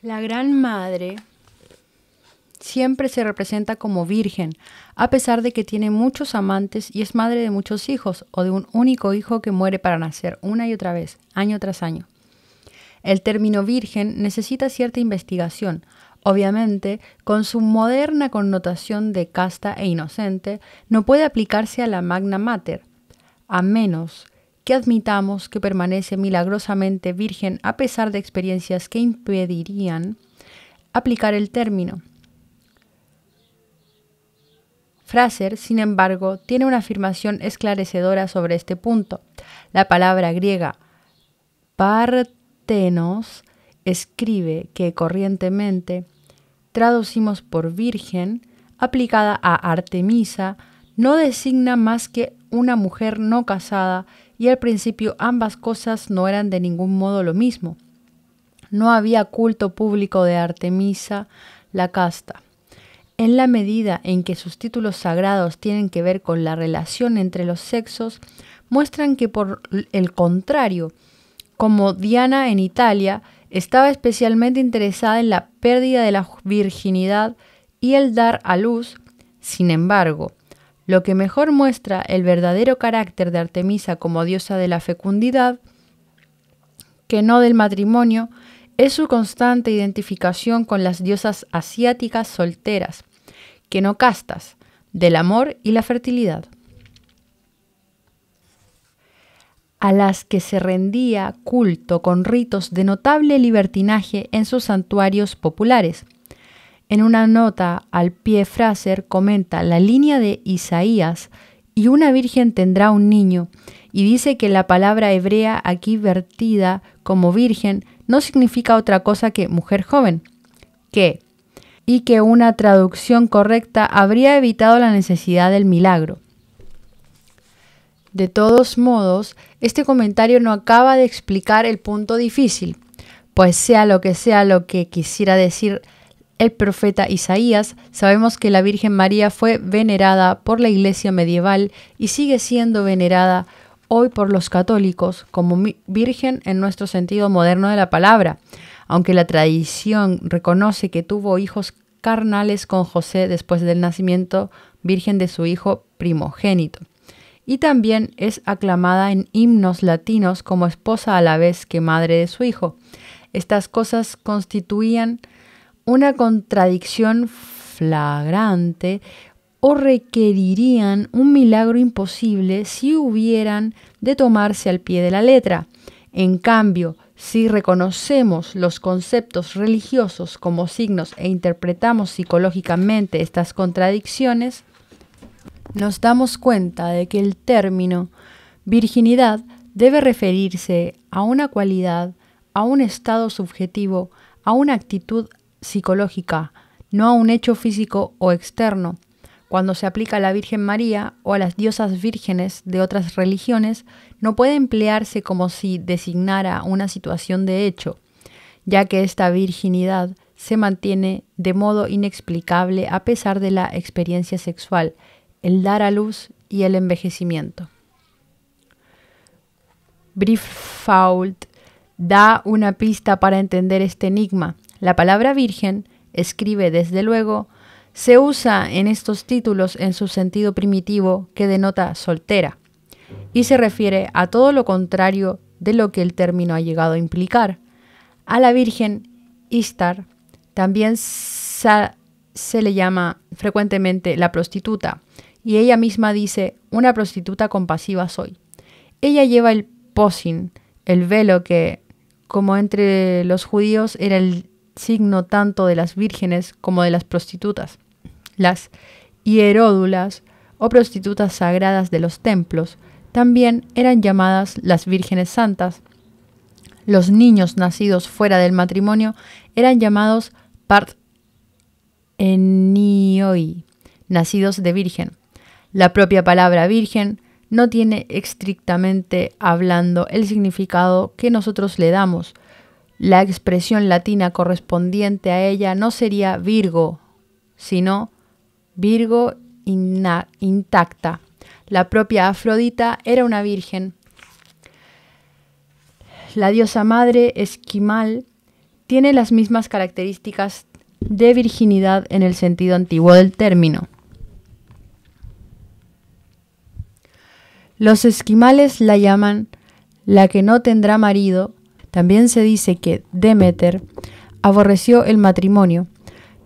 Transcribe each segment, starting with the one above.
La Gran Madre siempre se representa como virgen, a pesar de que tiene muchos amantes y es madre de muchos hijos o de un único hijo que muere para nacer una y otra vez, año tras año. El término virgen necesita cierta investigación, Obviamente, con su moderna connotación de casta e inocente, no puede aplicarse a la Magna Mater, a menos que admitamos que permanece milagrosamente virgen a pesar de experiencias que impedirían aplicar el término. Fraser, sin embargo, tiene una afirmación esclarecedora sobre este punto. La palabra griega partenos escribe que corrientemente traducimos por virgen, aplicada a Artemisa, no designa más que una mujer no casada y al principio ambas cosas no eran de ningún modo lo mismo. No había culto público de Artemisa la casta. En la medida en que sus títulos sagrados tienen que ver con la relación entre los sexos, muestran que por el contrario, como Diana en Italia, estaba especialmente interesada en la pérdida de la virginidad y el dar a luz, sin embargo, lo que mejor muestra el verdadero carácter de Artemisa como diosa de la fecundidad, que no del matrimonio, es su constante identificación con las diosas asiáticas solteras, que no castas, del amor y la fertilidad, a las que se rendía culto con ritos de notable libertinaje en sus santuarios populares, en una nota al pie Fraser comenta la línea de Isaías y una virgen tendrá un niño y dice que la palabra hebrea aquí vertida como virgen no significa otra cosa que mujer joven, ¿Qué? y que una traducción correcta habría evitado la necesidad del milagro. De todos modos, este comentario no acaba de explicar el punto difícil, pues sea lo que sea lo que quisiera decir el profeta Isaías, sabemos que la Virgen María fue venerada por la Iglesia medieval y sigue siendo venerada hoy por los católicos como virgen en nuestro sentido moderno de la palabra, aunque la tradición reconoce que tuvo hijos carnales con José después del nacimiento virgen de su hijo primogénito. Y también es aclamada en himnos latinos como esposa a la vez que madre de su hijo. Estas cosas constituían una contradicción flagrante o requerirían un milagro imposible si hubieran de tomarse al pie de la letra. En cambio, si reconocemos los conceptos religiosos como signos e interpretamos psicológicamente estas contradicciones, nos damos cuenta de que el término virginidad debe referirse a una cualidad, a un estado subjetivo, a una actitud psicológica, no a un hecho físico o externo. Cuando se aplica a la Virgen María o a las diosas vírgenes de otras religiones, no puede emplearse como si designara una situación de hecho, ya que esta virginidad se mantiene de modo inexplicable a pesar de la experiencia sexual, el dar a luz y el envejecimiento. Brieffault da una pista para entender este enigma. La palabra virgen, escribe desde luego, se usa en estos títulos en su sentido primitivo que denota soltera, y se refiere a todo lo contrario de lo que el término ha llegado a implicar. A la Virgen Istar también se le llama frecuentemente la prostituta, y ella misma dice, una prostituta compasiva soy. Ella lleva el posin, el velo que, como entre los judíos, era el signo tanto de las vírgenes como de las prostitutas. Las hieródulas o prostitutas sagradas de los templos también eran llamadas las vírgenes santas. Los niños nacidos fuera del matrimonio eran llamados enioi, nacidos de virgen. La propia palabra virgen no tiene estrictamente hablando el significado que nosotros le damos, la expresión latina correspondiente a ella no sería Virgo, sino Virgo intacta. La propia Afrodita era una virgen. La diosa madre esquimal tiene las mismas características de virginidad en el sentido antiguo del término. Los esquimales la llaman la que no tendrá marido también se dice que Demeter aborreció el matrimonio,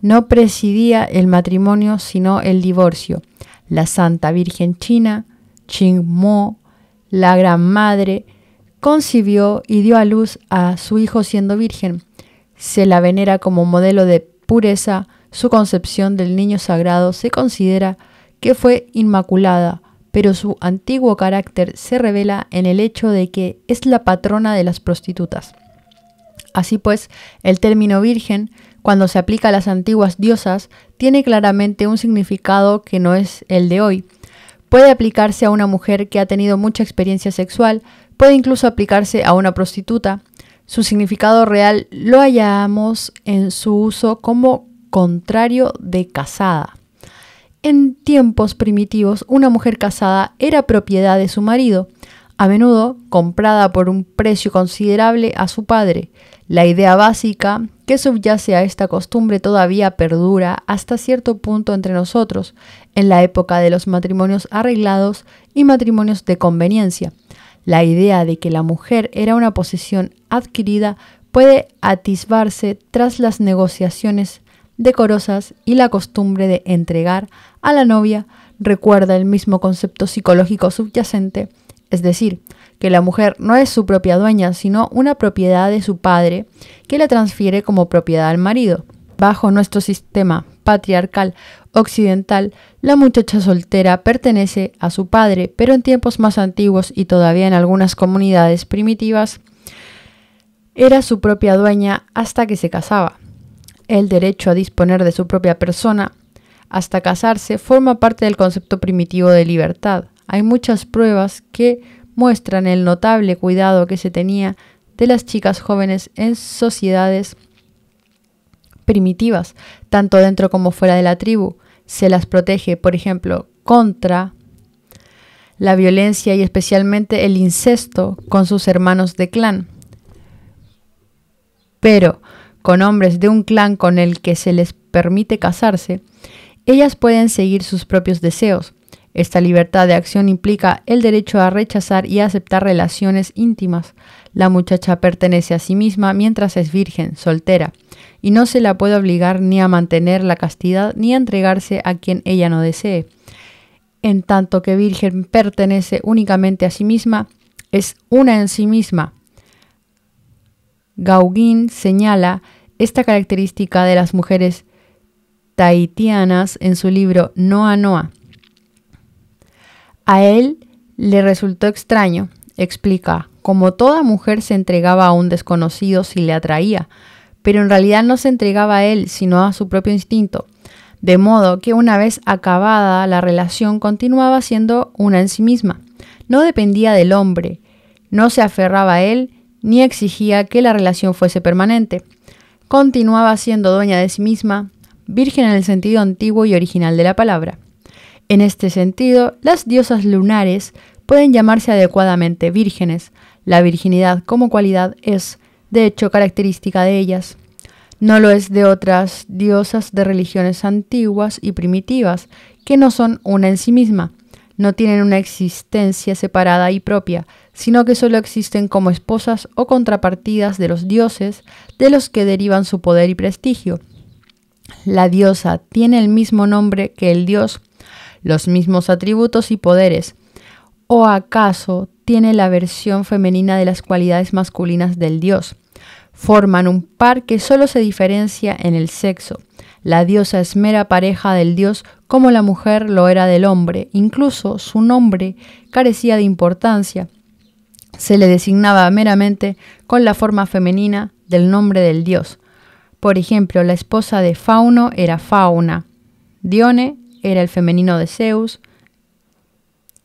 no presidía el matrimonio sino el divorcio. La Santa Virgen China, Mo, la Gran Madre, concibió y dio a luz a su hijo siendo virgen. Se la venera como modelo de pureza, su concepción del niño sagrado se considera que fue inmaculada, pero su antiguo carácter se revela en el hecho de que es la patrona de las prostitutas. Así pues, el término virgen, cuando se aplica a las antiguas diosas, tiene claramente un significado que no es el de hoy. Puede aplicarse a una mujer que ha tenido mucha experiencia sexual, puede incluso aplicarse a una prostituta. Su significado real lo hallamos en su uso como contrario de casada. En tiempos primitivos, una mujer casada era propiedad de su marido, a menudo comprada por un precio considerable a su padre. La idea básica que subyace a esta costumbre todavía perdura hasta cierto punto entre nosotros, en la época de los matrimonios arreglados y matrimonios de conveniencia. La idea de que la mujer era una posesión adquirida puede atisbarse tras las negociaciones decorosas y la costumbre de entregar a la novia recuerda el mismo concepto psicológico subyacente, es decir, que la mujer no es su propia dueña, sino una propiedad de su padre que la transfiere como propiedad al marido. Bajo nuestro sistema patriarcal occidental, la muchacha soltera pertenece a su padre, pero en tiempos más antiguos y todavía en algunas comunidades primitivas, era su propia dueña hasta que se casaba el derecho a disponer de su propia persona hasta casarse forma parte del concepto primitivo de libertad. Hay muchas pruebas que muestran el notable cuidado que se tenía de las chicas jóvenes en sociedades primitivas, tanto dentro como fuera de la tribu. Se las protege, por ejemplo, contra la violencia y especialmente el incesto con sus hermanos de clan. Pero con hombres de un clan con el que se les permite casarse, ellas pueden seguir sus propios deseos. Esta libertad de acción implica el derecho a rechazar y aceptar relaciones íntimas. La muchacha pertenece a sí misma mientras es virgen, soltera, y no se la puede obligar ni a mantener la castidad ni a entregarse a quien ella no desee. En tanto que virgen pertenece únicamente a sí misma, es una en sí misma, Gauguin señala esta característica de las mujeres tahitianas en su libro Noa Noa. A él le resultó extraño, explica, como toda mujer se entregaba a un desconocido si le atraía, pero en realidad no se entregaba a él, sino a su propio instinto, de modo que una vez acabada la relación continuaba siendo una en sí misma, no dependía del hombre, no se aferraba a él, ni exigía que la relación fuese permanente. Continuaba siendo dueña de sí misma, virgen en el sentido antiguo y original de la palabra. En este sentido, las diosas lunares pueden llamarse adecuadamente vírgenes. La virginidad como cualidad es, de hecho, característica de ellas. No lo es de otras diosas de religiones antiguas y primitivas, que no son una en sí misma, no tienen una existencia separada y propia, sino que solo existen como esposas o contrapartidas de los dioses, de los que derivan su poder y prestigio. La diosa tiene el mismo nombre que el dios, los mismos atributos y poderes, o acaso tiene la versión femenina de las cualidades masculinas del dios. Forman un par que solo se diferencia en el sexo. La diosa es mera pareja del dios como la mujer lo era del hombre. Incluso su nombre carecía de importancia, se le designaba meramente con la forma femenina del nombre del dios. Por ejemplo, la esposa de Fauno era Fauna, Dione era el femenino de Zeus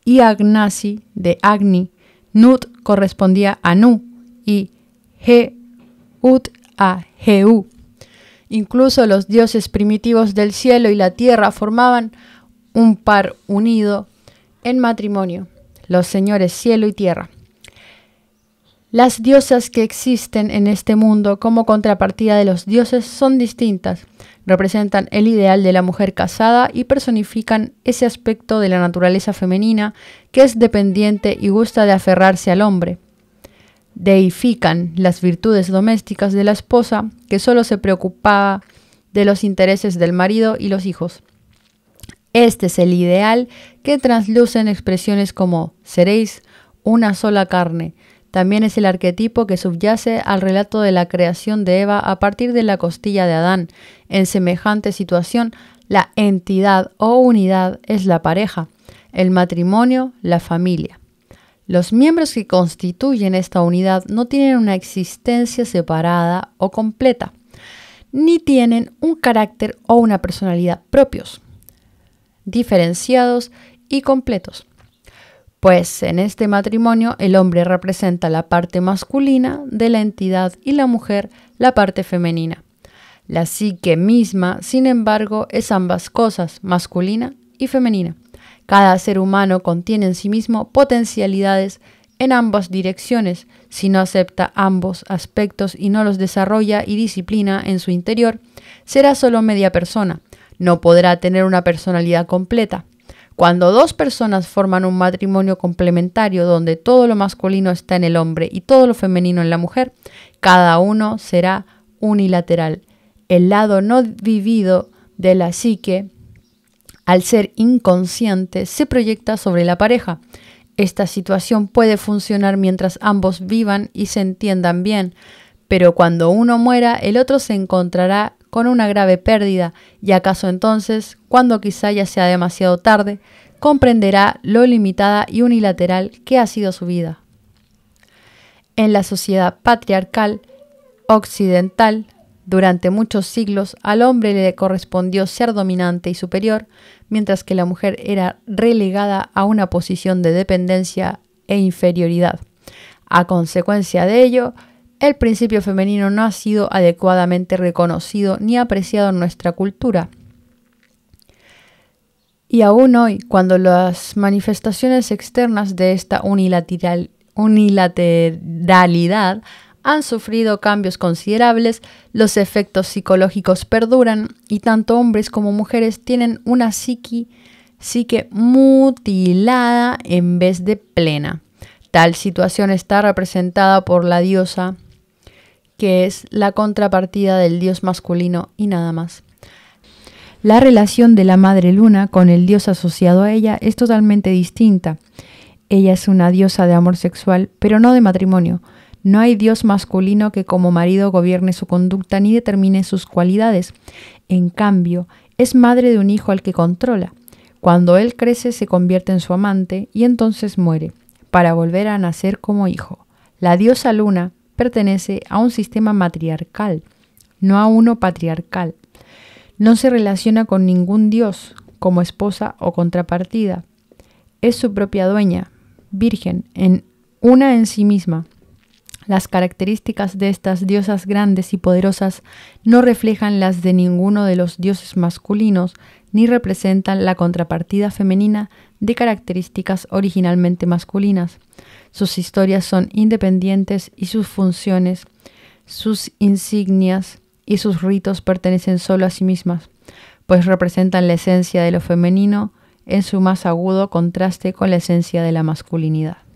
y Agnasi de Agni, Nut correspondía a Nu y ut a Heu. Incluso los dioses primitivos del cielo y la tierra formaban un par unido en matrimonio, los señores cielo y tierra. Las diosas que existen en este mundo como contrapartida de los dioses son distintas, representan el ideal de la mujer casada y personifican ese aspecto de la naturaleza femenina que es dependiente y gusta de aferrarse al hombre. Deifican las virtudes domésticas de la esposa que solo se preocupaba de los intereses del marido y los hijos. Este es el ideal que traslucen expresiones como seréis una sola carne, también es el arquetipo que subyace al relato de la creación de Eva a partir de la costilla de Adán. En semejante situación, la entidad o unidad es la pareja, el matrimonio, la familia. Los miembros que constituyen esta unidad no tienen una existencia separada o completa, ni tienen un carácter o una personalidad propios, diferenciados y completos pues en este matrimonio el hombre representa la parte masculina de la entidad y la mujer la parte femenina. La psique misma, sin embargo, es ambas cosas, masculina y femenina. Cada ser humano contiene en sí mismo potencialidades en ambas direcciones. Si no acepta ambos aspectos y no los desarrolla y disciplina en su interior, será solo media persona. No podrá tener una personalidad completa. Cuando dos personas forman un matrimonio complementario donde todo lo masculino está en el hombre y todo lo femenino en la mujer, cada uno será unilateral. El lado no vivido de la psique, al ser inconsciente, se proyecta sobre la pareja. Esta situación puede funcionar mientras ambos vivan y se entiendan bien, pero cuando uno muera, el otro se encontrará con una grave pérdida, y acaso entonces, cuando quizá ya sea demasiado tarde, comprenderá lo limitada y unilateral que ha sido su vida. En la sociedad patriarcal occidental, durante muchos siglos al hombre le correspondió ser dominante y superior, mientras que la mujer era relegada a una posición de dependencia e inferioridad. A consecuencia de ello, el principio femenino no ha sido adecuadamente reconocido ni apreciado en nuestra cultura. Y aún hoy, cuando las manifestaciones externas de esta unilateralidad han sufrido cambios considerables, los efectos psicológicos perduran y tanto hombres como mujeres tienen una psique mutilada en vez de plena. Tal situación está representada por la diosa que es la contrapartida del dios masculino y nada más. La relación de la Madre Luna con el dios asociado a ella es totalmente distinta. Ella es una diosa de amor sexual, pero no de matrimonio. No hay dios masculino que como marido gobierne su conducta ni determine sus cualidades. En cambio, es madre de un hijo al que controla. Cuando él crece se convierte en su amante y entonces muere, para volver a nacer como hijo. La diosa luna pertenece a un sistema matriarcal, no a uno patriarcal. No se relaciona con ningún dios como esposa o contrapartida. Es su propia dueña, virgen, en una en sí misma. Las características de estas diosas grandes y poderosas no reflejan las de ninguno de los dioses masculinos ni representan la contrapartida femenina de características originalmente masculinas. Sus historias son independientes y sus funciones, sus insignias y sus ritos pertenecen solo a sí mismas, pues representan la esencia de lo femenino en su más agudo contraste con la esencia de la masculinidad.